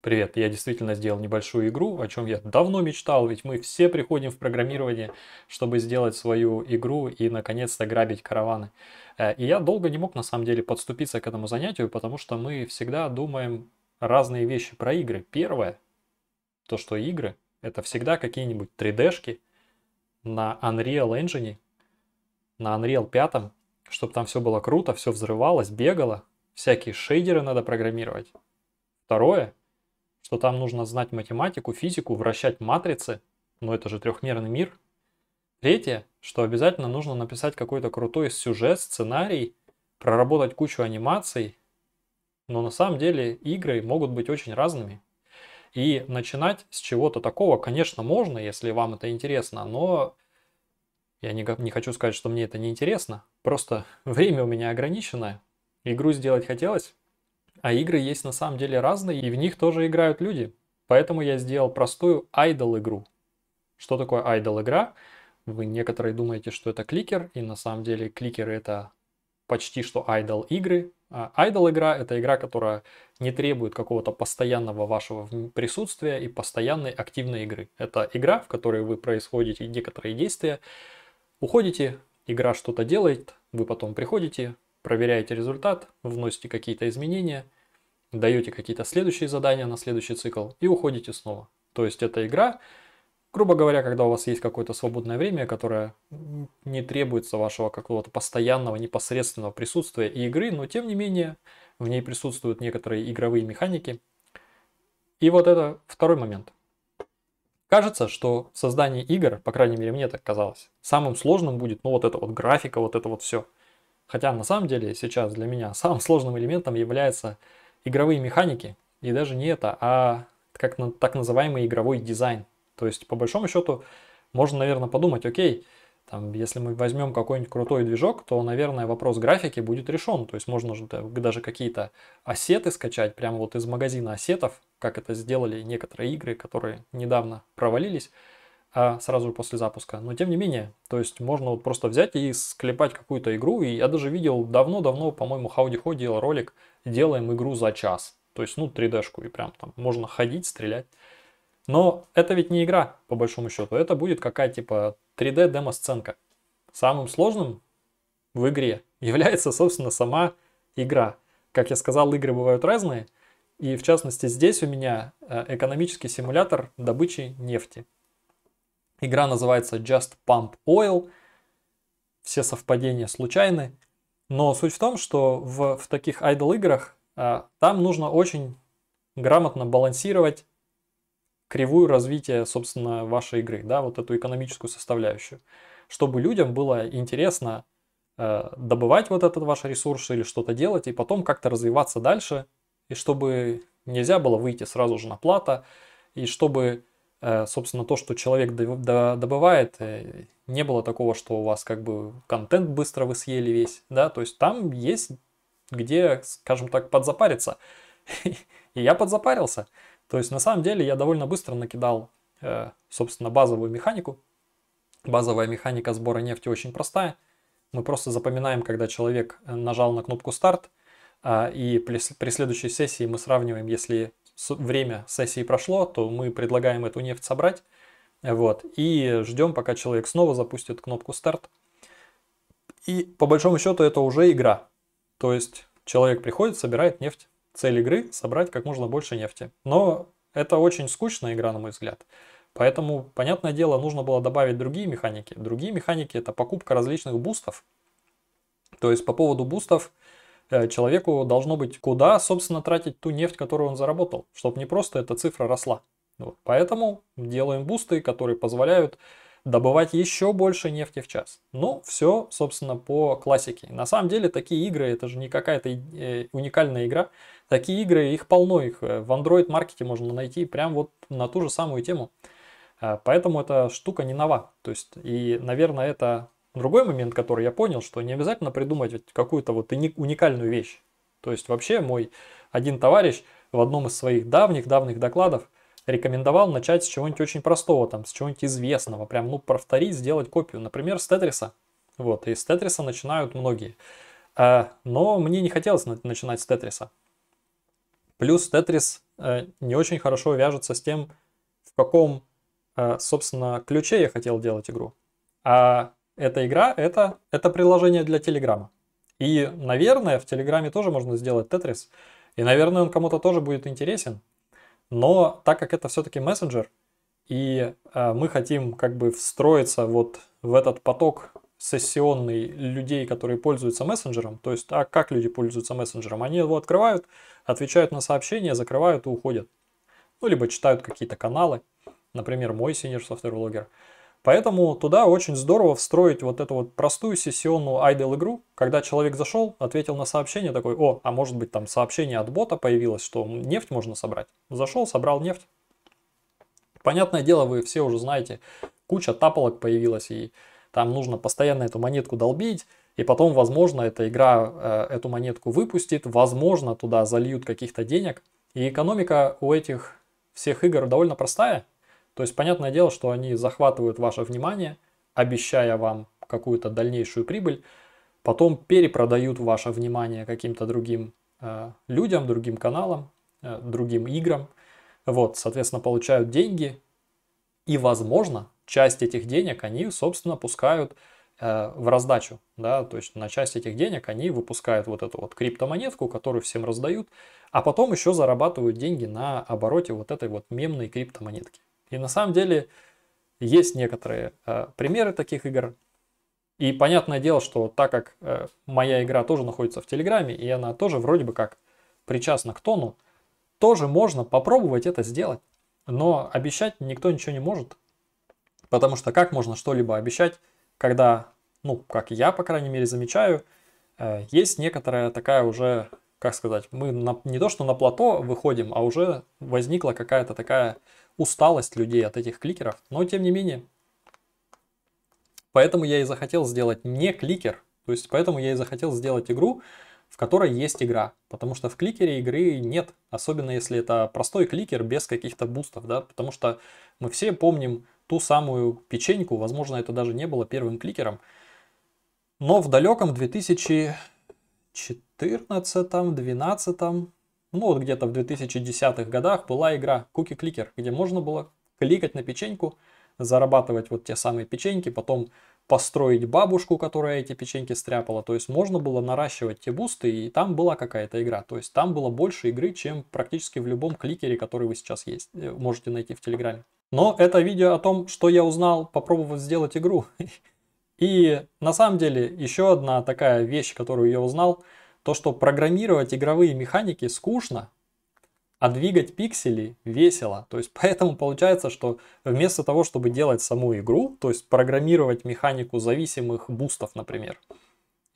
Привет, я действительно сделал небольшую игру, о чем я давно мечтал, ведь мы все приходим в программирование, чтобы сделать свою игру и наконец-то грабить караваны. Э, и я долго не мог на самом деле подступиться к этому занятию, потому что мы всегда думаем разные вещи про игры. Первое, то что игры это всегда какие-нибудь 3D-шки на Unreal Engine, на Unreal 5, чтобы там все было круто, все взрывалось, бегало, всякие шейдеры надо программировать. Второе, что там нужно знать математику, физику, вращать матрицы, но ну, это же трехмерный мир. Третье, что обязательно нужно написать какой-то крутой сюжет, сценарий, проработать кучу анимаций, но на самом деле игры могут быть очень разными. И начинать с чего-то такого, конечно, можно, если вам это интересно, но я не, не хочу сказать, что мне это не интересно. Просто время у меня ограничено. Игру сделать хотелось, а игры есть на самом деле разные, и в них тоже играют люди. Поэтому я сделал простую айдол игру. Что такое айдол игра? Вы некоторые думаете, что это кликер, и на самом деле кликеры это почти что айдол игры. А айдол игра это игра, которая не требует какого-то постоянного вашего присутствия и постоянной активной игры. Это игра, в которой вы происходите некоторые действия, уходите, игра что-то делает, вы потом приходите, проверяете результат, вносите какие-то изменения – даете какие-то следующие задания на следующий цикл и уходите снова. То есть это игра, грубо говоря, когда у вас есть какое-то свободное время, которое не требуется вашего какого-то постоянного непосредственного присутствия и игры, но тем не менее в ней присутствуют некоторые игровые механики. И вот это второй момент. Кажется, что в создании игр, по крайней мере мне так казалось, самым сложным будет, ну вот это вот графика, вот это вот все. Хотя на самом деле сейчас для меня самым сложным элементом является игровые механики, и даже не это, а как так называемый игровой дизайн. То есть, по большому счету, можно, наверное, подумать, окей, там, если мы возьмем какой-нибудь крутой движок, то, наверное, вопрос графики будет решен. То есть можно даже какие-то ассеты скачать прямо вот из магазина ассетов, как это сделали некоторые игры, которые недавно провалились а сразу после запуска. Но тем не менее, то есть можно вот просто взять и склепать какую-то игру. И я даже видел давно-давно, по-моему, Хауди Хо делал ролик делаем игру за час. То есть, ну, 3D-шку, и прям там можно ходить, стрелять. Но это ведь не игра, по большому счету. Это будет какая-то типа 3D демо-сценка. Самым сложным в игре является, собственно, сама игра. Как я сказал, игры бывают разные. И в частности, здесь у меня э, экономический симулятор добычи нефти. Игра называется Just Pump Oil. Все совпадения случайны. Но суть в том, что в, в таких idle играх э, а, там нужно очень грамотно балансировать кривую развития, собственно, вашей игры, да, вот эту экономическую составляющую, чтобы людям было интересно э, добывать вот этот ваш ресурс или что-то делать, и потом как-то развиваться дальше, и чтобы нельзя было выйти сразу же на плата, и чтобы Э, собственно, то, что человек добывает, э, не было такого, что у вас как бы контент быстро вы съели весь, да, то есть там есть где, скажем так, подзапариться. И я подзапарился. То есть на самом деле я довольно быстро накидал, э, собственно, базовую механику. Базовая механика сбора нефти очень простая. Мы просто запоминаем, когда человек нажал на кнопку старт, и при следующей сессии мы сравниваем, если время сессии прошло, то мы предлагаем эту нефть собрать. Вот, и ждем, пока человек снова запустит кнопку старт. И по большому счету это уже игра. То есть человек приходит, собирает нефть. Цель игры – собрать как можно больше нефти. Но это очень скучная игра, на мой взгляд. Поэтому, понятное дело, нужно было добавить другие механики. Другие механики – это покупка различных бустов. То есть по поводу бустов – Э, человеку должно быть куда, собственно, тратить ту нефть, которую он заработал, чтобы не просто эта цифра росла. Вот. Поэтому делаем бусты, которые позволяют добывать еще больше нефти в час. Ну, все, собственно, по классике. На самом деле, такие игры, это же не какая-то э, уникальная игра. Такие игры, их полно, их э, в Android-маркете можно найти прямо вот на ту же самую тему. А, поэтому эта штука не нова. То есть, и, наверное, это Другой момент, который я понял, что не обязательно придумать какую-то вот уникальную вещь. То есть вообще мой один товарищ в одном из своих давних-давних докладов рекомендовал начать с чего-нибудь очень простого, там, с чего-нибудь известного, прям, ну, повторить, сделать копию. Например, с Тетриса. Вот, и с Тетриса начинают многие. А, но мне не хотелось начинать с Тетриса. Плюс Тетрис э, не очень хорошо вяжется с тем, в каком, э, собственно, ключе я хотел делать игру. А эта игра это, это приложение для Телеграма. И, наверное, в Телеграме тоже можно сделать Тетрис. И, наверное, он кому-то тоже будет интересен. Но так как это все-таки мессенджер, и э, мы хотим как бы встроиться вот в этот поток сессионный людей, которые пользуются мессенджером, то есть а как люди пользуются мессенджером, они его открывают, отвечают на сообщения, закрывают и уходят. Ну, либо читают какие-то каналы, например, мой Senior Software Blogger. Поэтому туда очень здорово встроить вот эту вот простую сессионную айдл игру, когда человек зашел, ответил на сообщение, такой, о, а может быть там сообщение от бота появилось, что нефть можно собрать. Зашел, собрал нефть. Понятное дело, вы все уже знаете, куча таполок появилась, и там нужно постоянно эту монетку долбить, и потом, возможно, эта игра э, эту монетку выпустит, возможно, туда зальют каких-то денег. И экономика у этих всех игр довольно простая, то есть понятное дело, что они захватывают ваше внимание, обещая вам какую-то дальнейшую прибыль, потом перепродают ваше внимание каким-то другим э, людям, другим каналам, э, другим играм. Вот, соответственно, получают деньги, и, возможно, часть этих денег они, собственно, пускают э, в раздачу, да, то есть на часть этих денег они выпускают вот эту вот криптомонетку, которую всем раздают, а потом еще зарабатывают деньги на обороте вот этой вот мемной криптомонетки. И на самом деле есть некоторые э, примеры таких игр. И понятное дело, что так как э, моя игра тоже находится в Телеграме, и она тоже вроде бы как причастна к тону, тоже можно попробовать это сделать. Но обещать никто ничего не может. Потому что как можно что-либо обещать, когда, ну, как я, по крайней мере, замечаю, э, есть некоторая такая уже, как сказать, мы на, не то что на плато выходим, а уже возникла какая-то такая усталость людей от этих кликеров, но тем не менее. Поэтому я и захотел сделать не кликер, то есть поэтому я и захотел сделать игру, в которой есть игра, потому что в кликере игры нет, особенно если это простой кликер без каких-то бустов, да, потому что мы все помним ту самую печеньку, возможно, это даже не было первым кликером, но в далеком 2014-2012 ну вот где-то в 2010-х годах была игра Cookie Clicker, где можно было кликать на печеньку, зарабатывать вот те самые печеньки, потом построить бабушку, которая эти печеньки стряпала. То есть можно было наращивать те бусты, и там была какая-то игра. То есть там было больше игры, чем практически в любом кликере, который вы сейчас есть, э, можете найти в Телеграме. Но это видео о том, что я узнал, попробовав сделать игру. И на самом деле еще одна такая вещь, которую я узнал – то, что программировать игровые механики скучно, а двигать пиксели весело. То есть поэтому получается, что вместо того, чтобы делать саму игру, то есть программировать механику зависимых бустов, например,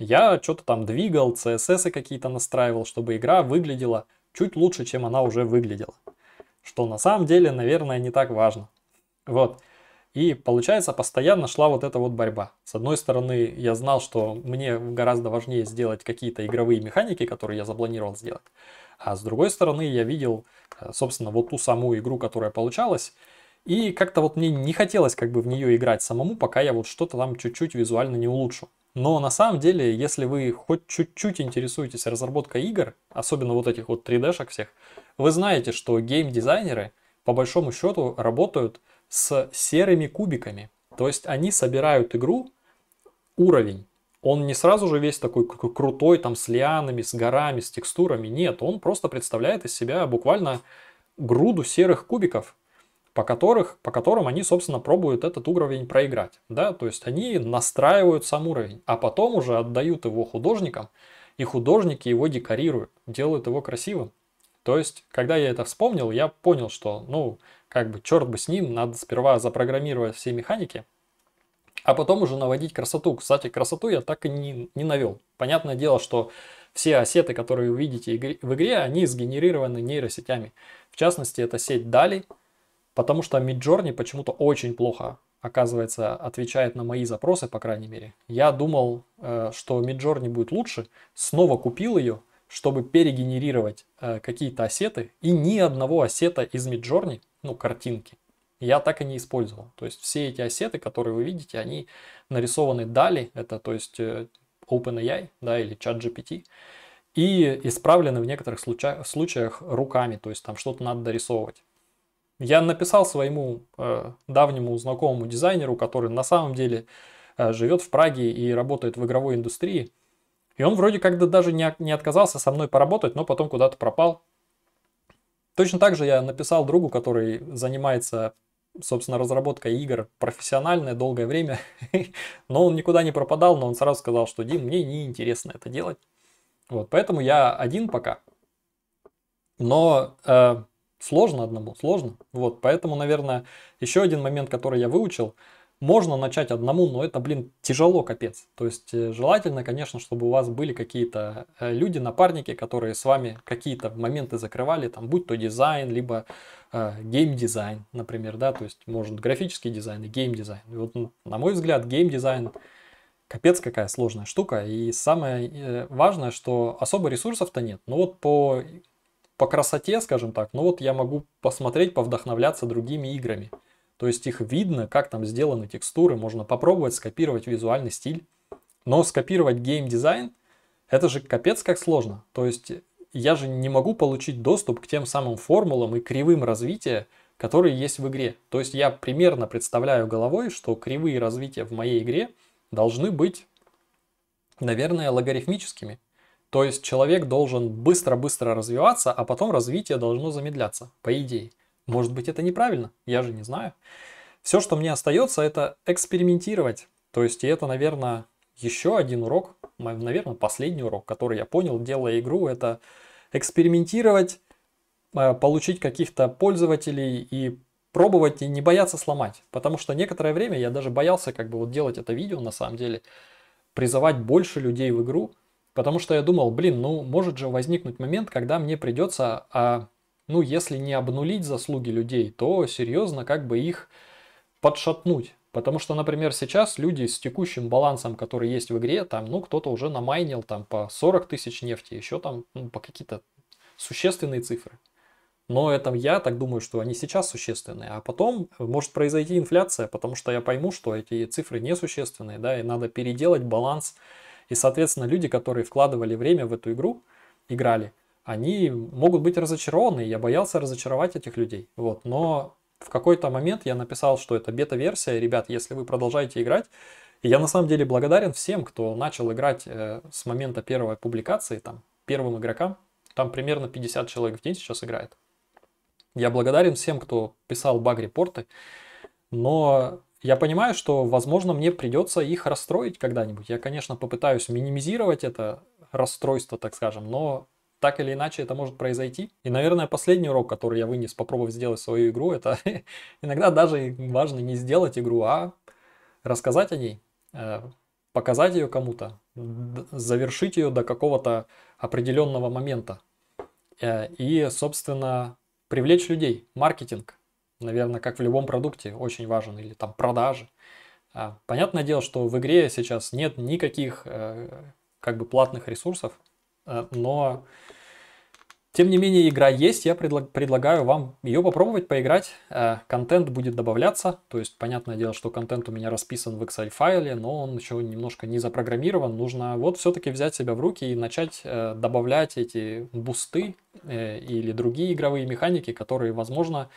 я что-то там двигал, CSS какие-то настраивал, чтобы игра выглядела чуть лучше, чем она уже выглядела. Что на самом деле, наверное, не так важно. Вот. И получается, постоянно шла вот эта вот борьба. С одной стороны, я знал, что мне гораздо важнее сделать какие-то игровые механики, которые я запланировал сделать. А с другой стороны, я видел, э, собственно, вот ту самую игру, которая получалась. И как-то вот мне не хотелось как бы в нее играть самому, пока я вот что-то там чуть-чуть визуально не улучшу. Но на самом деле, если вы хоть чуть-чуть интересуетесь разработкой игр, особенно вот этих вот 3D-шек всех, вы знаете, что геймдизайнеры по большому счету работают с серыми кубиками. То есть они собирают игру уровень. Он не сразу же весь такой крутой, там с лианами, с горами, с текстурами. Нет, он просто представляет из себя буквально груду серых кубиков, по, которых, по которым они, собственно, пробуют этот уровень проиграть. Да? То есть они настраивают сам уровень, а потом уже отдают его художникам, и художники его декорируют, делают его красивым. То есть, когда я это вспомнил, я понял, что, ну, как бы черт бы с ним, надо сперва запрограммировать все механики, а потом уже наводить красоту. Кстати, красоту я так и не, не навел. Понятное дело, что все осеты, которые вы видите в игре, они сгенерированы нейросетями. В частности, это сеть Дали, потому что Midjourney почему-то очень плохо, оказывается, отвечает на мои запросы, по крайней мере. Я думал, э, что Midjourney будет лучше, снова купил ее, чтобы перегенерировать э, какие-то осеты, и ни одного осета из Midjourney, ну, картинки, я так и не использовал. То есть все эти осеты, которые вы видите, они нарисованы DALI, это то есть э, OpenAI, да, или ChatGPT, и исправлены в некоторых случаях, случаях руками, то есть там что-то надо дорисовывать. Я написал своему э, давнему знакомому дизайнеру, который на самом деле э, живет в Праге и работает в игровой индустрии, и он вроде как то даже не, не отказался со мной поработать, но потом куда-то пропал. Точно так же я написал другу, который занимается, собственно, разработкой игр профессиональное долгое время, но он никуда не пропадал, но он сразу сказал, что Дим, мне неинтересно это делать. Вот, поэтому я один пока. Но э, сложно одному, сложно. Вот, поэтому, наверное, еще один момент, который я выучил – можно начать одному, но это, блин, тяжело, капец. То есть э, желательно, конечно, чтобы у вас были какие-то э, люди, напарники, которые с вами какие-то моменты закрывали, там, будь то дизайн, либо э, геймдизайн, например, да, то есть может графический дизайн и геймдизайн. И вот, ну, на мой взгляд, геймдизайн капец какая сложная штука. И самое э, важное, что особо ресурсов-то нет. Но ну вот по, по красоте, скажем так, ну вот я могу посмотреть, повдохновляться другими играми. То есть их видно, как там сделаны текстуры, можно попробовать скопировать визуальный стиль. Но скопировать геймдизайн, это же капец как сложно. То есть я же не могу получить доступ к тем самым формулам и кривым развития, которые есть в игре. То есть я примерно представляю головой, что кривые развития в моей игре должны быть, наверное, логарифмическими. То есть человек должен быстро-быстро развиваться, а потом развитие должно замедляться, по идее. Может быть, это неправильно, я же не знаю. Все, что мне остается, это экспериментировать. То есть, и это, наверное, еще один урок, наверное, последний урок, который я понял, делая игру, это экспериментировать, э, получить каких-то пользователей и пробовать и не бояться сломать. Потому что некоторое время я даже боялся как бы вот делать это видео на самом деле, призывать больше людей в игру, потому что я думал, блин, ну может же возникнуть момент, когда мне придется а, ну, если не обнулить заслуги людей, то серьезно как бы их подшатнуть. Потому что, например, сейчас люди с текущим балансом, который есть в игре, там, ну, кто-то уже намайнил там по 40 тысяч нефти, еще там ну, по какие-то существенные цифры. Но это я так думаю, что они сейчас существенные, а потом может произойти инфляция, потому что я пойму, что эти цифры несущественные, да, и надо переделать баланс. И, соответственно, люди, которые вкладывали время в эту игру, играли – они могут быть разочарованы. Я боялся разочаровать этих людей. Вот. Но в какой-то момент я написал, что это бета-версия. Ребят, если вы продолжаете играть, и я на самом деле благодарен всем, кто начал играть э, с момента первой публикации, там, первым игрокам. Там примерно 50 человек в день сейчас играет. Я благодарен всем, кто писал баг-репорты. Но я понимаю, что, возможно, мне придется их расстроить когда-нибудь. Я, конечно, попытаюсь минимизировать это расстройство, так скажем, но так или иначе это может произойти. И, наверное, последний урок, который я вынес, попробовав сделать свою игру, это иногда даже важно не сделать игру, а рассказать о ней, э, показать ее кому-то, завершить ее до какого-то определенного момента. Э, и, собственно, привлечь людей. Маркетинг, наверное, как в любом продукте, очень важен. Или там продажи. А, понятное дело, что в игре сейчас нет никаких э, как бы платных ресурсов, Э, но тем не менее, игра есть, я предлагаю вам ее попробовать поиграть. Э, контент будет добавляться, то есть, понятное дело, что контент у меня расписан в Excel-файле, но он еще немножко не запрограммирован. Нужно вот все-таки взять себя в руки и начать э, добавлять эти бусты или другие игровые механики, которые, возможно,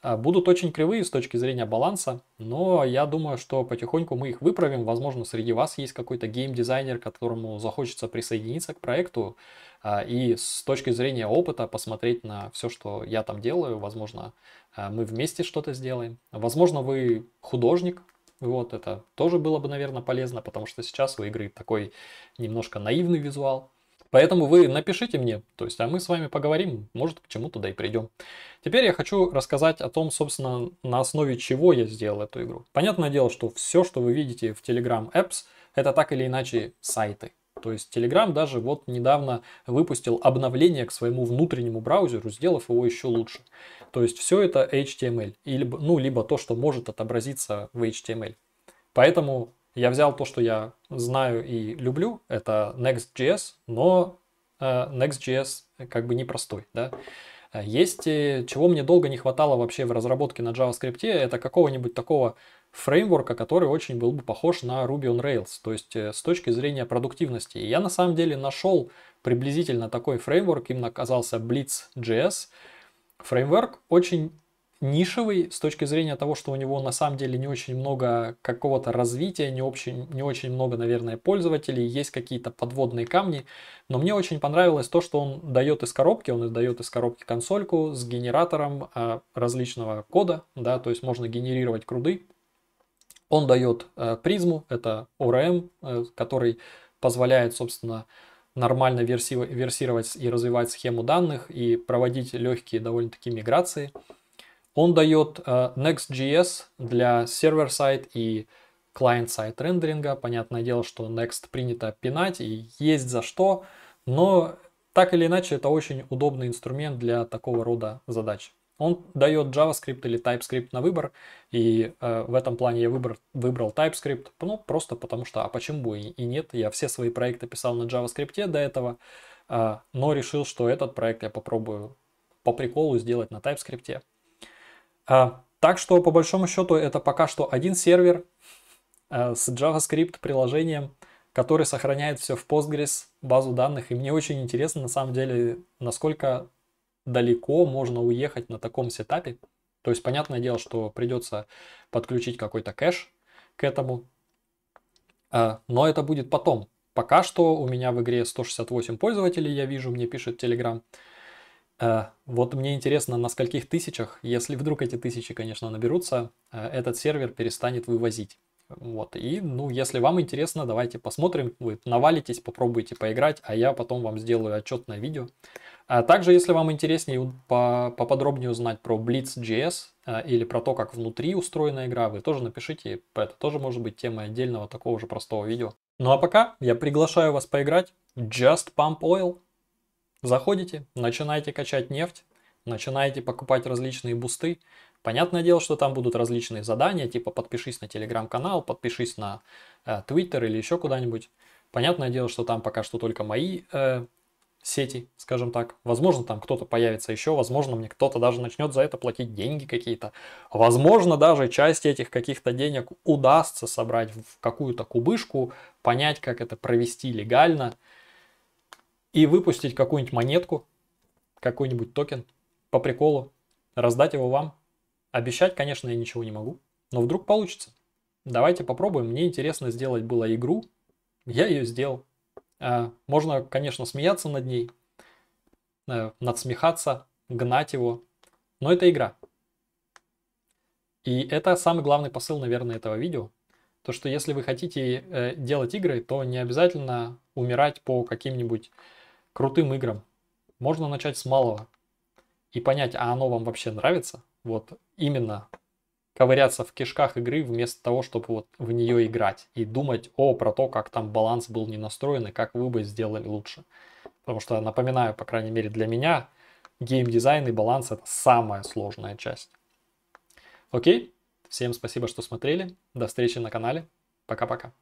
а, будут очень кривые с точки зрения баланса, но я думаю, что потихоньку мы их выправим. Возможно, среди вас есть какой-то геймдизайнер, которому захочется присоединиться к проекту а, и с точки зрения опыта посмотреть на все, что я там делаю. Возможно, а, мы вместе что-то сделаем. Возможно, вы художник, вот это тоже было бы, наверное, полезно, потому что сейчас у игры такой немножко наивный визуал. Поэтому вы напишите мне, то есть, а мы с вами поговорим, может, к чему-то да и придем. Теперь я хочу рассказать о том, собственно, на основе чего я сделал эту игру. Понятное дело, что все, что вы видите в Telegram Apps, это так или иначе сайты. То есть Telegram даже вот недавно выпустил обновление к своему внутреннему браузеру, сделав его еще лучше. То есть все это HTML, или, ну, либо то, что может отобразиться в HTML. Поэтому я взял то, что я знаю и люблю, это Next.js, но э, Next.js как бы непростой, да. Э, есть, э, чего мне долго не хватало вообще в разработке на JavaScript, это какого-нибудь такого фреймворка, который очень был бы похож на Ruby on Rails, то есть с точки зрения продуктивности. я на самом деле нашел приблизительно такой фреймворк, им оказался Blitz.js. Фреймворк очень нишевый с точки зрения того, что у него на самом деле не очень много какого-то развития, не очень, не очень много, наверное, пользователей, есть какие-то подводные камни. Но мне очень понравилось то, что он дает из коробки, он дает из коробки консольку с генератором э, различного кода, да, то есть можно генерировать круды. Он дает э, призму, это ORM, э, который позволяет, собственно, нормально версировать и развивать схему данных и проводить легкие довольно-таки миграции. Он дает э, Next.js для сервер-сайт и клиент сайт рендеринга. Понятное дело, что Next принято пинать и есть за что, но так или иначе это очень удобный инструмент для такого рода задач. Он дает JavaScript или TypeScript на выбор, и э, в этом плане я выбор, выбрал TypeScript, ну, просто потому что, а почему бы и, и нет, я все свои проекты писал на JavaScript до этого, э, но решил, что этот проект я попробую по приколу сделать на TypeScript. А, так что, по большому счету, это пока что один сервер э, с JavaScript приложением, который сохраняет все в Postgres базу данных. И мне очень интересно, на самом деле, насколько далеко можно уехать на таком сетапе. То есть, понятное дело, что придется подключить какой-то кэш к этому. А, но это будет потом. Пока что у меня в игре 168 пользователей, я вижу, мне пишет Telegram. Э, вот мне интересно, на скольких тысячах, если вдруг эти тысячи, конечно, наберутся, э, этот сервер перестанет вывозить. Вот, и, ну, если вам интересно, давайте посмотрим, вы навалитесь, попробуйте поиграть, а я потом вам сделаю отчетное видео. А также, если вам интереснее поподробнее узнать про Blitz.js э, или про то, как внутри устроена игра, вы тоже напишите, это тоже может быть темой отдельного такого же простого видео. Ну а пока я приглашаю вас поиграть Just Pump Oil. Заходите, начинаете качать нефть, начинаете покупать различные бусты. Понятное дело, что там будут различные задания, типа подпишись на телеграм-канал, подпишись на э, твиттер э, или еще куда-нибудь. Понятное дело, что там пока что только мои э, сети, скажем так. Возможно, там кто-то появится еще, возможно, мне кто-то даже начнет за это платить деньги какие-то. Возможно, даже часть этих каких-то денег удастся собрать в какую-то кубышку, понять, как это провести легально – и выпустить какую-нибудь монетку, какой-нибудь токен по приколу, раздать его вам. Обещать, конечно, я ничего не могу, но вдруг получится. Давайте попробуем. Мне интересно сделать было игру, я ее сделал. А, можно, конечно, смеяться над ней, э, надсмехаться, гнать его, но это игра. И это самый главный посыл, наверное, этого видео. То, что если вы хотите э, делать игры, то не обязательно умирать по каким-нибудь крутым играм. Можно начать с малого и понять, а оно вам вообще нравится. Вот именно ковыряться в кишках игры вместо того, чтобы вот в нее играть и думать о про то, как там баланс был не настроен и как вы бы сделали лучше. Потому что, напоминаю, по крайней мере для меня, геймдизайн и баланс это самая сложная часть. Окей, всем спасибо, что смотрели. До встречи на канале. Пока-пока.